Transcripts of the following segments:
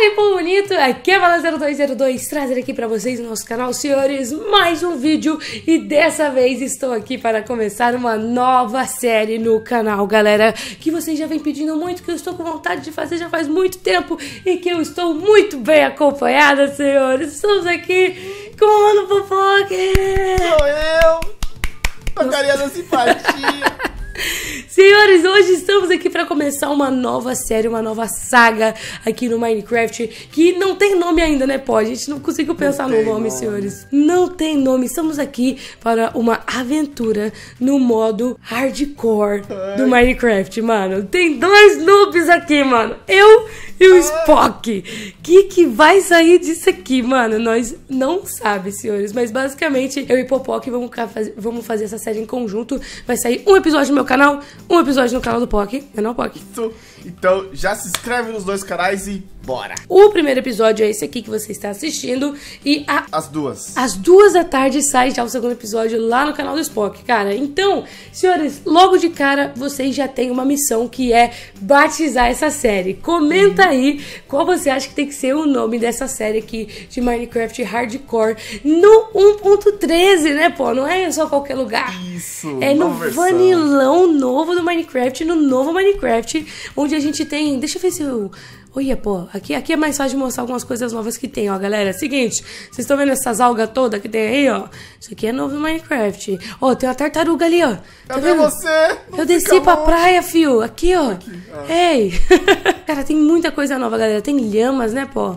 Olá, povo bonito! Aqui é a Bala 0202, trazendo aqui para vocês no nosso canal, senhores, mais um vídeo e dessa vez estou aqui para começar uma nova série no canal, galera, que vocês já vem pedindo muito, que eu estou com vontade de fazer já faz muito tempo e que eu estou muito bem acompanhada, senhores. Estamos aqui com o Mano Fofoque! Sou eu! Com a carinha da simpatia! Senhores, hoje estamos aqui para começar uma nova série, uma nova saga aqui no Minecraft, que não tem nome ainda, né, pô? A gente não conseguiu pensar não no nome, nome, senhores. Não tem nome. Estamos aqui para uma aventura no modo hardcore Ai. do Minecraft, mano. Tem dois noobs aqui, mano. Eu e o ah. Spock. Que que vai sair disso aqui, mano? Nós não sabemos, senhores. Mas basicamente, eu e Popoc vamos, vamos fazer essa série em conjunto. Vai sair um episódio no meu canal, um episódio no canal do Poc. É não, Isso. Então já se inscreve nos dois canais e bora! O primeiro episódio é esse aqui que você está assistindo e a... As duas. Às duas da tarde sai já o segundo episódio lá no canal do Spock, cara. Então, senhores, logo de cara vocês já têm uma missão que é batizar essa série. Comenta uhum. aí qual você acha que tem que ser o nome dessa série aqui de Minecraft Hardcore no 1.13, né, pô? Não é só qualquer lugar. Isso, É no versão. vanilão novo do Minecraft, no novo Minecraft, onde onde a gente tem. Deixa eu ver se eu. Olha, pô, aqui, aqui é mais fácil de mostrar algumas coisas novas que tem, ó, galera. Seguinte, vocês estão vendo essas algas todas que tem aí, ó? Isso aqui é novo no Minecraft. Ó, tem uma tartaruga ali, ó. Tá Cadê vendo? você? Não eu desci longe. pra praia, fio. Aqui, ó. Aqui. Ah. Ei! Cara, tem muita coisa nova, galera. Tem lhamas, né, pô?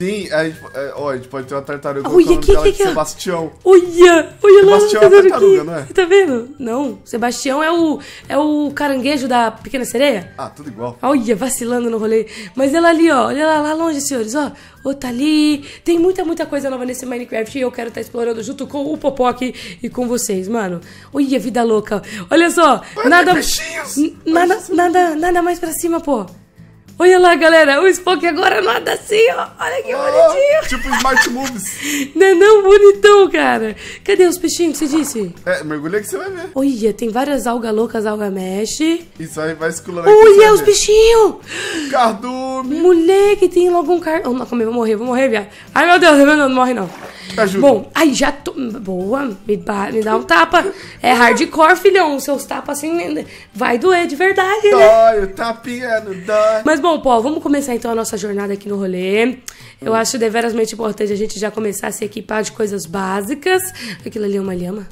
Sim, a gente, é, ó, a gente pode ter uma tartaruga olha, que, que, é que, Sebastião. Olha, Sebastião é a tartaruga, não é? Você é? tá vendo? Não, Sebastião é o, é o caranguejo da pequena sereia. Ah, tudo igual. Olha, vacilando no rolê. Mas ela ali, ó, olha lá, lá longe, senhores, ó. Ô, tá ali. Tem muita, muita coisa nova nesse Minecraft e eu quero estar tá explorando junto com o Popoc e com vocês, mano. Olha, vida louca. Olha só, Vai nada, nada, nada, nada mais pra cima, pô. Olha lá, galera, o Spock agora nada assim, ó. Olha que oh, bonitinho. Tipo Smart Moves. não é não bonitão, cara. Cadê os peixinhos que você disse? É, mergulha que você vai ver. Olha, tem várias algas loucas, alga mexe. Isso aí vai esculando. Olha os bichinhos. Cardume. Moleque, tem logo um cardume. Oh, não, calma aí, vou morrer, vou morrer, viado. Ai, meu Deus, não morre não. Ajuda. Bom, aí já tô. Boa, me, me dá um tapa. É hardcore, filhão. Seus tapas assim vai doer de verdade, né? Dói, o tapinha não dói. Mas bom, pô vamos começar então a nossa jornada aqui no rolê. Eu acho deverasmente importante a gente já começar a se equipar de coisas básicas. Aquilo ali é uma lhama.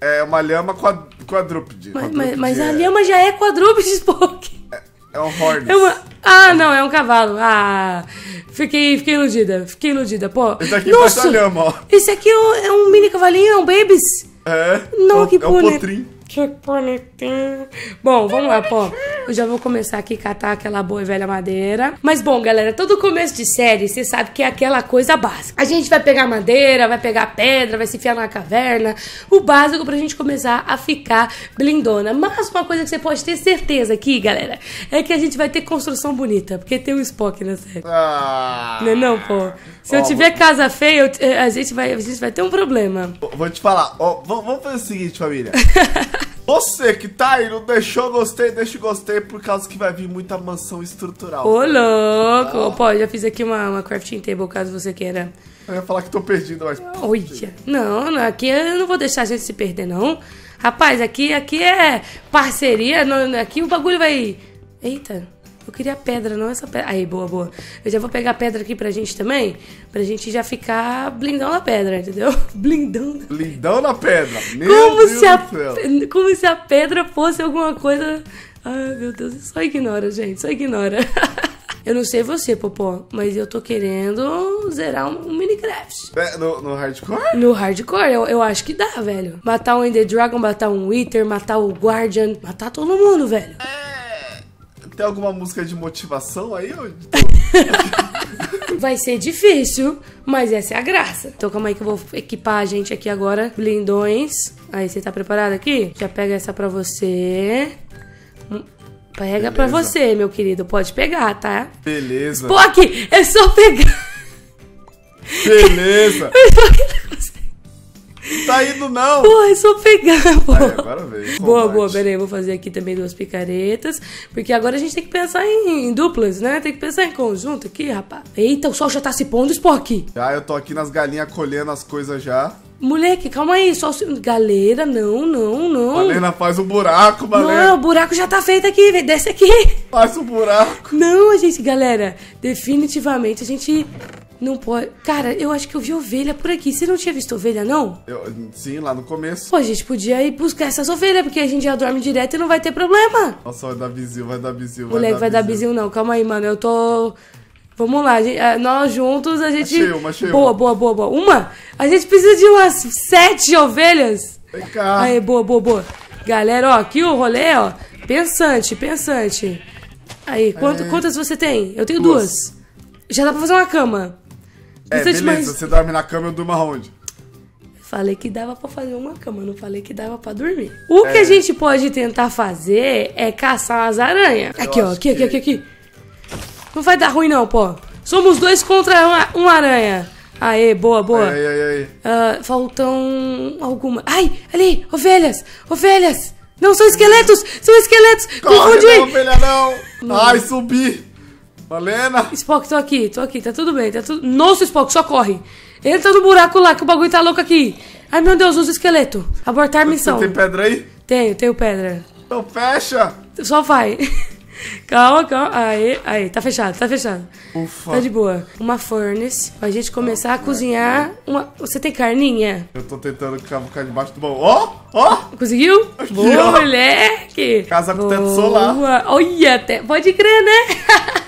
É uma lhama quad, quadrúpede. Mas, quadrúpede mas, mas é... a lhama já é quadrúpede, Spock. É um horse. É uma... Ah, não, é um cavalo. Ah, fiquei, fiquei iludida, fiquei iludida, pô. Esse tá aqui Nossa, ó. Esse aqui é, é um mini cavalinho, é um babies. É. Não, é, que é um potrim. Que tipo, bonitinho. Bom, vamos lá, pô. Eu já vou começar aqui a catar aquela boa e velha madeira. Mas bom, galera, todo começo de série, você sabe que é aquela coisa básica. A gente vai pegar madeira, vai pegar pedra, vai se enfiar na caverna. O básico pra gente começar a ficar blindona. Mas uma coisa que você pode ter certeza aqui, galera, é que a gente vai ter construção bonita. Porque tem o um Spock na série. Ah. Não é não, pô? Se eu tiver vou... casa feia, eu, eh, a, gente vai, a gente vai ter um problema. Vou te falar, vamos fazer o seguinte, família. Você que tá aí, não deixou gostei, deixa o gostei, por causa que vai vir muita mansão estrutural. Ô, tá? louco! Ah. Pô, já fiz aqui uma, uma crafting table, caso você queira. Eu ia falar que tô perdido, mas... Olha, não, aqui eu não vou deixar a gente se perder, não. Rapaz, aqui, aqui é parceria, não, aqui o bagulho vai... Eita... Eu queria pedra, não essa pedra. Aí, boa, boa. Eu já vou pegar a pedra aqui pra gente também, pra gente já ficar blindão na pedra, entendeu? Blindão na Blindão na pedra. Meu como Deus se a, Como se a pedra fosse alguma coisa. Ai, meu Deus, só ignora, gente, só ignora. Eu não sei você, Popó, mas eu tô querendo zerar um, um Minecraft. É, no, no, hardcore? No hardcore, eu, eu, acho que dá, velho. Matar um Ender Dragon, matar um Wither, matar o Guardian, matar todo mundo, velho. É. Tem alguma música de motivação aí? Vai ser difícil, mas essa é a graça. Então calma aí que eu vou equipar a gente aqui agora. Blindões. Aí, você tá preparado aqui? Já pega essa pra você. Hum, pega Beleza. pra você, meu querido. Pode pegar, tá? Beleza. Pô, aqui, é só pegar. Beleza. Tá indo não! Pô, é só pegar, pô. agora veio. Boa, combate. boa, peraí, vou fazer aqui também duas picaretas, porque agora a gente tem que pensar em, em duplas, né? Tem que pensar em conjunto aqui, rapaz. Eita, o sol já tá se pondo, Spock. Já, eu tô aqui nas galinhas colhendo as coisas já. Moleque, calma aí, só se... Galera, não, não, não. Malena, faz o um buraco, Malena. Não, o buraco já tá feito aqui, véio. desce aqui. Faz o um buraco. Não, gente, galera, definitivamente a gente não pode. Cara, eu acho que eu vi ovelha por aqui. Você não tinha visto ovelha, não? Eu, sim, lá no começo. Pô, a gente podia ir buscar essas ovelhas, porque a gente já dorme direto e não vai ter problema. Nossa, vai dar bizil, vai dar bizil. Moleque, vai, vai dar bizil não. Calma aí, mano. Eu tô. Vamos lá, gente, nós juntos a gente. Achei uma, achei boa, uma. boa, boa, boa. Uma? A gente precisa de umas sete ovelhas. Vem cá. Aí, boa, boa, boa. Galera, ó, aqui o rolê, ó. Pensante, pensante. Aí, quanto, é... quantas você tem? Eu tenho duas. duas. Já dá pra fazer uma cama. É, beleza, mais... você dorme na cama, eu durmo aonde? Falei que dava para fazer uma cama, não falei que dava para dormir. O é. que a gente pode tentar fazer é caçar as aranhas. Aqui, ó, aqui, que... aqui, aqui, aqui. Não vai dar ruim não, pô. Somos dois contra uma, uma aranha. Aê, boa, boa. Aí, aí, aí. Uh, faltam alguma. Ai, ali, ovelhas, ovelhas. Não, são esqueletos, são esqueletos. Corre, não, ovelha, não. Ai, subi. Valena, Spock, tô aqui, tô aqui, tá tudo bem, tá tudo. Nossa, Spock, só corre! Ele tá no buraco lá, que o bagulho tá louco aqui! Ai meu Deus, usa o esqueleto! Abortar a missão! Você tem pedra aí? Tenho, tenho pedra. Então fecha! Só vai! calma, calma. Aí, aí, tá fechado, tá fechado. Ufa. Tá de boa. Uma furnace pra gente começar a cozinhar. Uma... Você tem carninha? Eu tô tentando cavocar debaixo do baú. Ó, oh, ó! Oh. Conseguiu? Aqui, boa, ó. moleque! Casa com boa. teto solar. Olha, até... pode crer, né?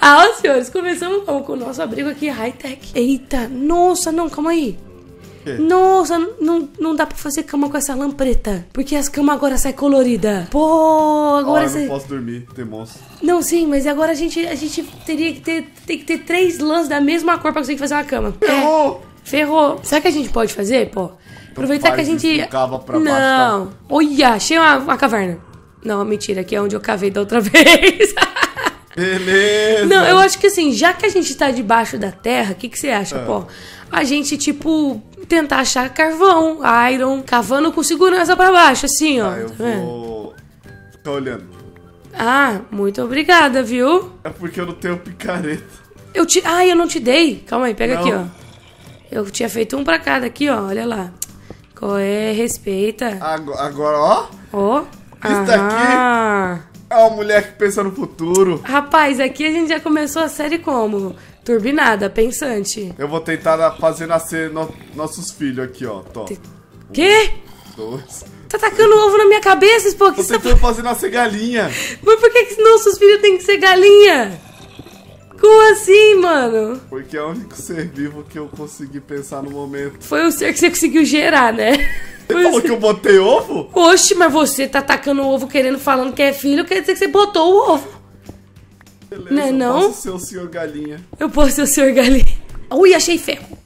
Ah, senhores, começamos com o nosso abrigo aqui, high-tech. Eita, nossa, não, calma aí. Nossa, não, não dá pra fazer cama com essa lã preta. Porque as camas agora saem colorida. Pô, agora. Ah, você... eu não posso dormir, tem monstro. Não, sim, mas agora a gente, a gente teria que ter, tem que ter três lãs da mesma cor pra conseguir fazer uma cama. Ferrou! É, ferrou. Será que a gente pode fazer, pô? Então Aproveitar que a gente. Cava pra não. Baixo, tá? Olha, achei uma, uma caverna. Não, mentira, aqui é onde eu cavei da outra vez. Beleza. Não, eu acho que assim, já que a gente tá debaixo da terra, o que, que você acha, ah. pô? A gente, tipo, tentar achar carvão, iron, cavando com segurança para baixo, assim, ó. Ah, eu tá vou. Ficar olhando. Ah, muito obrigada, viu? É porque eu não tenho picareta. Eu te. Ah, eu não te dei. Calma aí, pega não. aqui, ó. Eu tinha feito um pra cada aqui, ó. Olha lá. Qual é? Respeita. Agora, ó. Ó. Oh. Isso daqui uma mulher que pensa no futuro. Rapaz, aqui a gente já começou a série como? Turbinada, pensante. Eu vou tentar fazer nascer no, nossos filhos aqui, ó. Tó. Quê? Dois. Tá tacando ovo na minha cabeça, pô. Que Tô tá tentando tá... fazer nascer galinha. Mas por que, que nossos filhos têm que ser galinha? Como assim, mano? Porque é o único ser vivo que eu consegui pensar no momento. Foi o ser que você conseguiu gerar, né? Você falou que eu botei ovo? Oxe, mas você tá atacando o ovo querendo, falando que é filho, quer dizer que você botou o ovo. Beleza, não é não? Eu posso ser o senhor galinha. Eu posso ser o senhor galinha. Ui, achei ferro.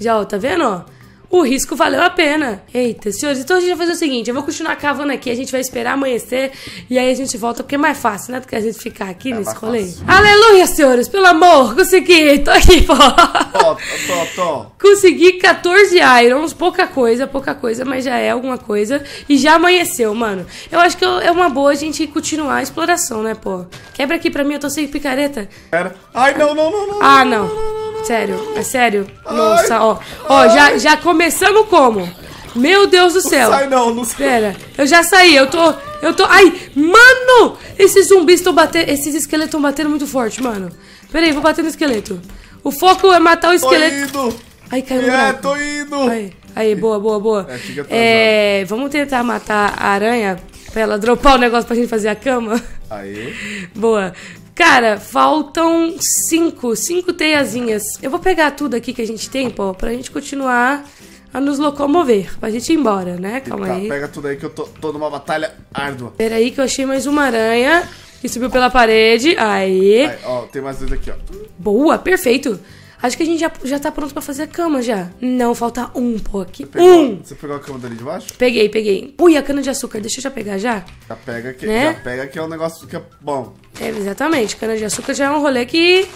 Já, ó, tá vendo, ó? o risco valeu a pena. Eita, senhores, então a gente vai fazer o seguinte: eu vou continuar cavando aqui, a gente vai esperar amanhecer e aí a gente volta, porque é mais fácil, né? Do que a gente ficar aqui é nesse rolê. Aleluia, senhores, pelo amor, consegui, tô aqui, pô. Tô, tô, tô. Consegui 14 irons, pouca coisa, pouca coisa, mas já é alguma coisa. E já amanheceu, mano. Eu acho que é uma boa a gente continuar a exploração, né, pô? Quebra aqui pra mim, eu tô sem picareta. Pera. Ai, não, não, não, não. Ah, não. não, não, não Sério, é sério. Nossa, ó. Ó, já, já começamos como? Meu Deus do céu. Não sai não, não sai. Pera, eu já saí, eu tô. Eu tô. Ai, mano! Esses zumbis estão batendo. Esses esqueletos estão batendo muito forte, mano. Pera aí, vou bater no esqueleto. O foco é matar o esqueleto. É, tô indo. Ai, caiu é, tô indo. Aí, aí, boa, boa, boa. É, é, vamos tentar matar a aranha pra ela dropar o negócio pra gente fazer a cama. Aí. Boa. Cara, faltam cinco, cinco teiazinhas. Eu vou pegar tudo aqui que a gente tem, pô, pra gente continuar a nos locomover, pra gente ir embora, né? Calma tá, aí. Pega tudo aí que eu tô, tô numa batalha árdua. Pera aí que eu achei mais uma aranha que subiu pela parede. Aí. aí ó, tem mais dois aqui, ó. Boa, perfeito. Acho que a gente já, já tá pronto pra fazer a cama já. Não, falta um, pô, aqui. Você pegou, um! Você pegou a cama dali de baixo? Peguei, peguei. Ui, a cana de açúcar, deixa eu já pegar já. Já pega que, né? já pega que é um negócio que é bom. É, exatamente. Cana de açúcar já é um rolê que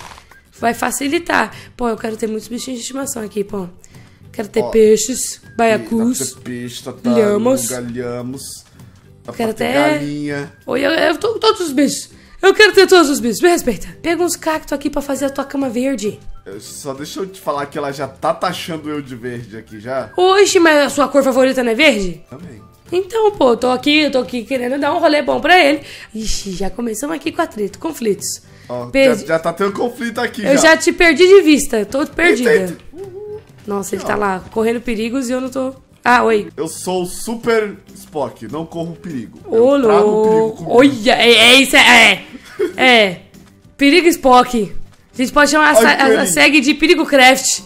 vai facilitar. Pô, eu quero ter muitos bichinhos de estimação aqui, pô. Quero ter Ó, peixes, baiacus, peixe, tatarus, galhamos. galhamos. Quero até. Galinha. Oi, eu, eu, com todos os bichos. Eu quero ter todos os bichos, me respeita. Pega uns cactos aqui pra fazer a tua cama verde. Só deixa eu te falar que ela já tá taxando eu de verde aqui já. Oxe, mas a sua cor favorita não é verde? Também. Então, pô, tô aqui, tô aqui querendo dar um rolê bom pra ele. Ixi, já começamos aqui com atrito, conflitos. Ó, já, já, tá tendo conflito aqui. Eu já. já te perdi de vista, tô perdida. Nossa, ele tá lá correndo perigos e eu não tô. Ah, oi. Eu sou o super Spock, não corro perigo. Ô, louco. Olha, é, é isso, é. é. É. Perigo Spock. A gente pode chamar a essa, SEG de Perigo Craft.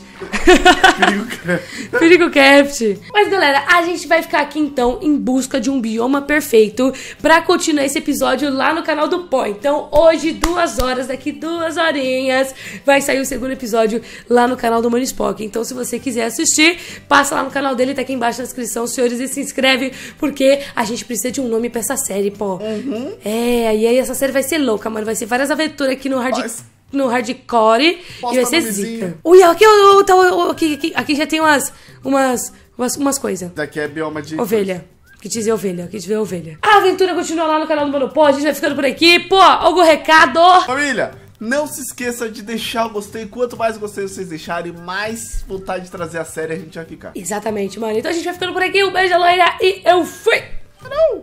Perigo Craft. É. É, Mas galera, a gente vai ficar aqui então em busca de um bioma perfeito pra continuar esse episódio lá no canal do Pó. Então hoje, duas horas, daqui duas horinhas, vai sair o segundo episódio lá no canal do Spock. Então se você quiser assistir, passa lá no canal dele, tá aqui embaixo na descrição, senhores, e se inscreve, porque a gente precisa de um nome pra essa série, Pó. Uhum. É, e aí essa série vai ser louca, mano. Vai ser várias aventuras aqui no Hardcore. Mas no hardcore Posta e vai ser zica. Ui, aqui, aqui, aqui, já tem umas, umas, umas, umas coisas. Daqui é bioma de... Ovelha. Que dizer é ovelha, que dizer é ovelha. A aventura continua lá no canal do Monopó, a gente vai ficando por aqui. Pô, algum recado? Família, não se esqueça de deixar o gostei. Quanto mais gostei vocês deixarem, mais vontade de trazer a série a gente vai ficar. Exatamente, mano. Então a gente vai ficando por aqui. Um beijo, loira, e eu fui! Falou!